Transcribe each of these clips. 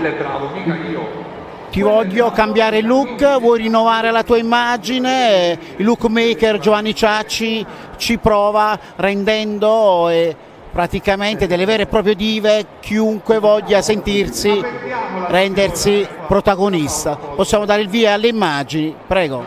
mille bravo, mica io. Ti voglio cambiare look, vuoi rinnovare la tua immagine, il lookmaker Giovanni Ciacci ci prova rendendo eh, praticamente delle vere e proprie dive chiunque voglia sentirsi rendersi protagonista. Possiamo dare il via alle immagini, prego.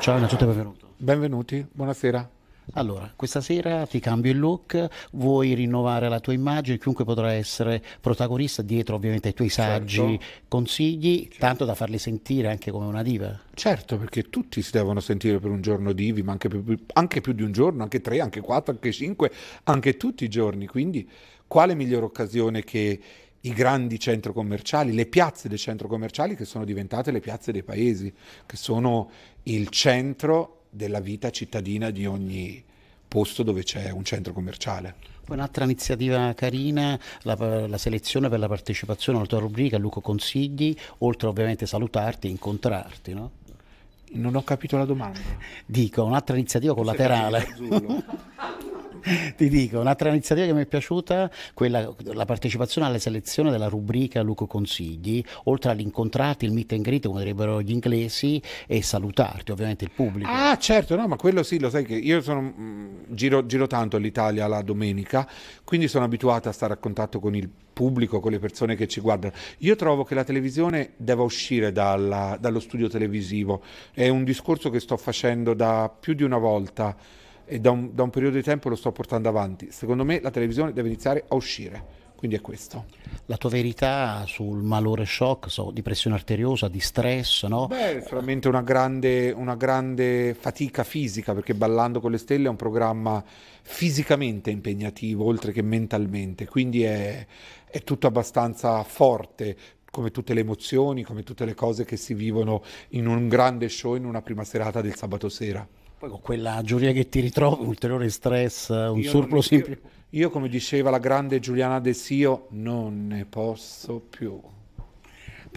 Ciao, benvenuti. Benvenuti, buonasera. Allora, questa sera ti cambio il look, vuoi rinnovare la tua immagine, chiunque potrà essere protagonista dietro ovviamente ai tuoi certo. saggi, certo. consigli, certo. tanto da farli sentire anche come una diva. Certo, perché tutti si devono sentire per un giorno divi, ma anche, più, anche più di un giorno, anche tre, anche quattro, anche cinque, anche tutti i giorni. Quindi quale migliore occasione che i grandi centri commerciali, le piazze dei centri commerciali che sono diventate le piazze dei paesi, che sono il centro della vita cittadina di ogni posto dove c'è un centro commerciale. Un'altra iniziativa carina, la, la, selezione per la partecipazione alla tua rubrica, Luca Consigli, oltre ovviamente salutarti e incontrarti, no? Non ho capito la domanda. Dico, un'altra iniziativa collaterale. ti dico, un'altra iniziativa che mi è piaciuta, quella, la partecipazione alla selezione della rubrica Luco Consigli, oltre all'incontrarti, il meet and greet, come direbbero gli inglesi, e salutarti ovviamente il pubblico. Ah certo, no, ma quello sì, lo sai che io sono, mm, giro, giro tanto l'Italia la domenica, quindi sono abituata a stare a contatto con il pubblico, con le persone che ci guardano. Io trovo che la televisione debba uscire dalla, dallo studio televisivo, è un discorso che sto facendo da più di una volta e da un, da un periodo di tempo lo sto portando avanti. Secondo me la televisione deve iniziare a uscire quindi è questo. La tua verità sul malore shock, so, di pressione arteriosa, di stress, no? Beh, sicuramente una grande, una grande fatica fisica, perché Ballando con le Stelle è un programma fisicamente impegnativo, oltre che mentalmente, quindi è, è tutto abbastanza forte, come tutte le emozioni, come tutte le cose che si vivono in un grande show, in una prima serata del sabato sera. Poi con quella giuria che ti ritrovi, un ulteriore stress, un io surplus in più. Io, io, come diceva la grande Giuliana De Sio, non ne posso più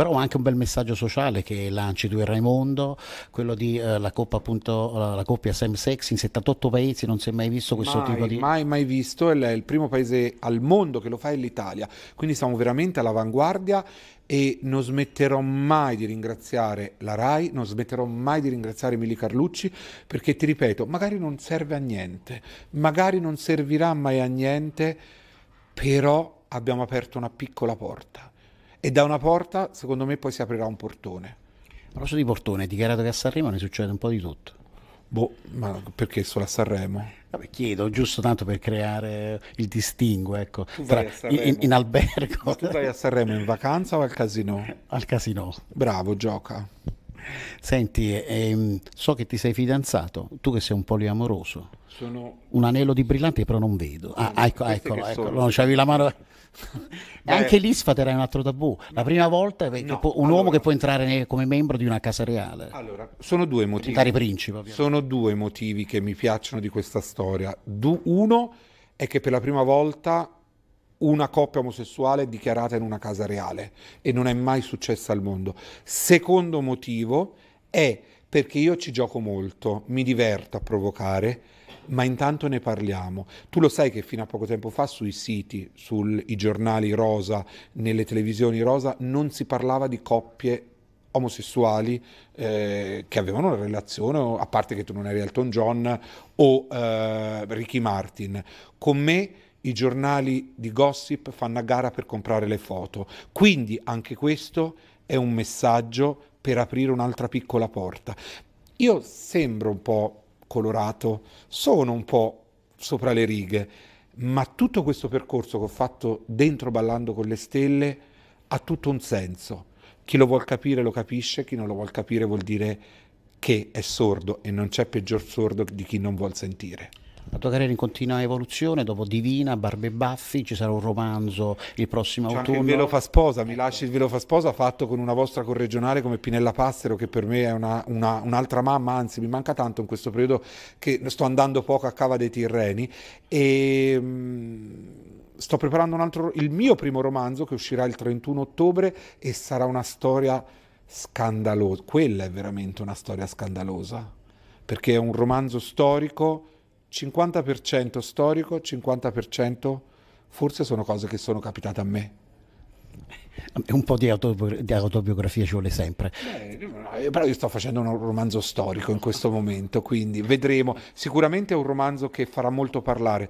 però anche un bel messaggio sociale che lanci tu e Raimondo, quello di eh, la coppa appunto la coppia Sam Sex in 78 paesi, non si è mai visto questo mai, tipo di mai mai visto, è il primo paese al mondo che lo fa è l'Italia. Quindi siamo veramente all'avanguardia e non smetterò mai di ringraziare la RAI, non smetterò mai di ringraziare Emili Carlucci perché ti ripeto, magari non serve a niente, magari non servirà mai a niente, però abbiamo aperto una piccola porta e da una porta secondo me poi si aprirà un portone. A proposito di portone, è dichiarato che a Sanremo ne succede un po' di tutto. Boh, ma perché solo a Sanremo? Vabbè, chiedo, giusto tanto per creare il distingo, ecco, tra, in, in, albergo. Ma tu vai a Sanremo in vacanza o al casino? Al casino. Bravo, gioca. Senti, ehm, so che ti sei fidanzato, tu che sei un poliamoroso. Sono... Un anello di brillante però non vedo. Ah, ah ecco, eccolo, eccolo, ecco, no, c'avevi la mano... Beh, Anche lì sfaterai un altro tabù. La prima volta è no, un allora, uomo che può entrare ne, come membro di una casa reale. Allora, sono due motivi. Principe, sono due motivi che mi piacciono di questa storia. Du, uno è che per la prima volta una coppia omosessuale dichiarata in una casa reale e non è mai successa al mondo. Secondo motivo è perché io ci gioco molto, mi diverto a provocare, ma intanto ne parliamo. Tu lo sai che fino a poco tempo fa sui siti, sui giornali rosa, nelle televisioni rosa, non si parlava di coppie omosessuali eh, che avevano una relazione, a parte che tu non eri Elton John o eh, Ricky Martin. Con me i giornali di gossip fanno a gara per comprare le foto. Quindi anche questo è un messaggio per aprire un'altra piccola porta. Io sembro un po' colorato, sono un po' sopra le righe, ma tutto questo percorso che ho fatto dentro Ballando con le Stelle ha tutto un senso. Chi lo vuol capire lo capisce, chi non lo vuol capire vuol dire che è sordo e non c'è peggior sordo di chi non vuol sentire. La tua carriera in continua evoluzione, dopo Divina, Barbe e Baffi, ci sarà un romanzo il prossimo C'è autunno. Anche il velo fa sposa, mi ecco. lasci il velo fa sposa fatto con una vostra corregionale come Pinella Passero che per me è un'altra mamma, anzi mi manca tanto in questo periodo che sto andando poco a Cava dei Tirreni e mm, sto preparando altro, il mio primo romanzo che uscirà il 31 ottobre e sarà una storia scandalosa, quella è veramente una storia scandalosa perché è un romanzo storico 50% storico, 50% forse sono cose che sono capitate a me. Eh, un po' di, autobi di autobiografia ci vuole sempre. Beh, eh, però io sto facendo un romanzo storico in questo momento, quindi vedremo. Sicuramente è un romanzo che farà molto parlare.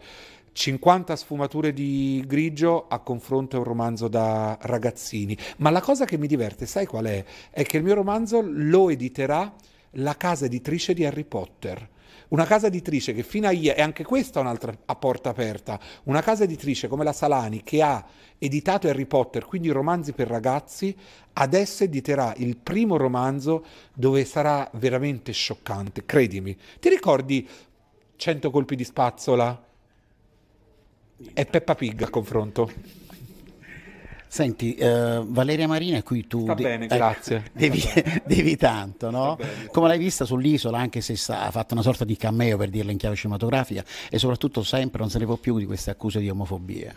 50 sfumature di grigio a confronto è un romanzo da ragazzini. Ma la cosa che mi diverte, sai qual è? È che il mio romanzo lo editerà la casa editrice di Harry Potter una casa editrice che fino a ieri, e anche questa è un'altra a porta aperta, una casa editrice come la Salani che ha editato Harry Potter, quindi romanzi per ragazzi, adesso editerà il primo romanzo dove sarà veramente scioccante, credimi. Ti ricordi 100 colpi di spazzola? È Peppa Pig a confronto. Senti, eh, Valeria Marina è qui tu. Sta de- bene, eh, grazie. devi, devi, tanto, no? Come l'hai vista sull'isola, anche se ha fatto una sorta di cameo per dirla in chiave cinematografica e soprattutto sempre non se ne può più di queste accuse di omofobia.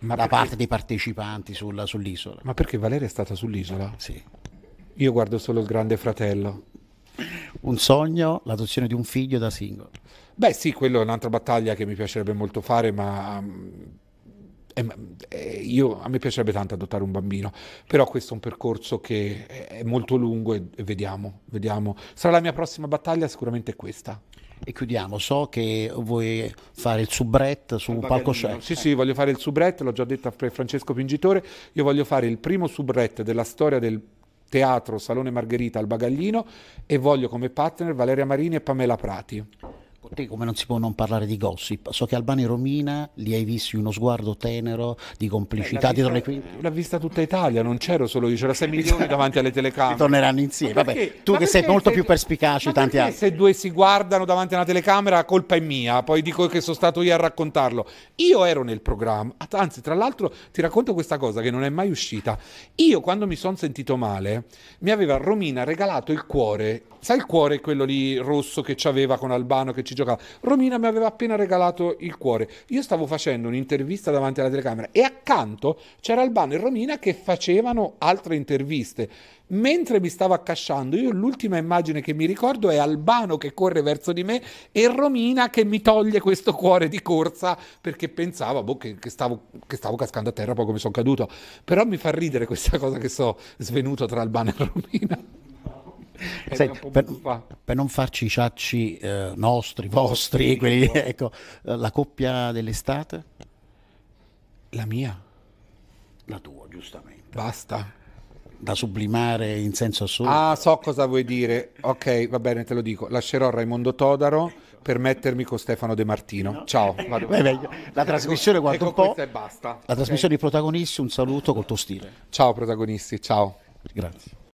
Ma da parte dei partecipanti sulla, sull'isola. Ma perché Valeria è stata sull'isola? Sì. Io guardo solo il grande fratello. Un sogno, l'adozione di un figlio da singolo. Beh sì, quello è un'altra battaglia che mi piacerebbe molto fare, ma mm, eh, eh, io, a me piacerebbe tanto adottare un bambino, però questo è un percorso che è molto lungo e, vediamo, vediamo. Sarà la mia prossima battaglia, sicuramente questa. E chiudiamo, so che vuoi fare il subret su un palcoscenico. Sì, sì, voglio fare il subret, l'ho già detto a Francesco Pingitore, io voglio fare il primo subret della storia del teatro Salone Margherita al Bagaglino e voglio come partner Valeria Marini e Pamela Prati. Con te come non si può non parlare di gossip? So che Albani e Romina li hai visti uno sguardo tenero di complicità eh, dietro vista, le L'ha vista tutta Italia, non c'ero solo io, c'era 6 milioni esatto. davanti alle telecamere. torneranno insieme. Vabbè, tu che sei molto se, più perspicace tanti anni Se due si guardano davanti a una telecamera, colpa è mia, poi dico che sono stato io a raccontarlo. Io ero nel programma, anzi, tra l'altro ti racconto questa cosa che non è mai uscita. Io quando mi sono sentito male, mi aveva Romina regalato il cuore Sai il cuore quello lì rosso che c'aveva con Albano che ci giocava? Romina mi aveva appena regalato il cuore. Io stavo facendo un'intervista davanti alla telecamera e accanto c'era Albano e Romina che facevano altre interviste. Mentre mi stavo accasciando, io l'ultima immagine che mi ricordo è Albano che corre verso di me e Romina che mi toglie questo cuore di corsa perché pensava boh, che, che, stavo, che stavo cascando a terra poi come sono caduto. Però mi fa ridere questa cosa che so svenuto tra Albano e Romina. Sai, per, per, non farci i ciacci eh, nostri, vostri, quelli, ecco, la coppia dell'estate? La mia? La tua, giustamente. Basta da sublimare in senso assoluto. Ah, so cosa vuoi dire. Ok, va bene, te lo dico. Lascerò Raimondo Todaro per mettermi con Stefano De Martino. No. Ciao. Vado. Beh, meglio. La ecco, trasmissione guarda ecco, un po'. E basta. La trasmissione okay. di protagonisti, un saluto col tuo stile. Ciao protagonisti, ciao. Grazie.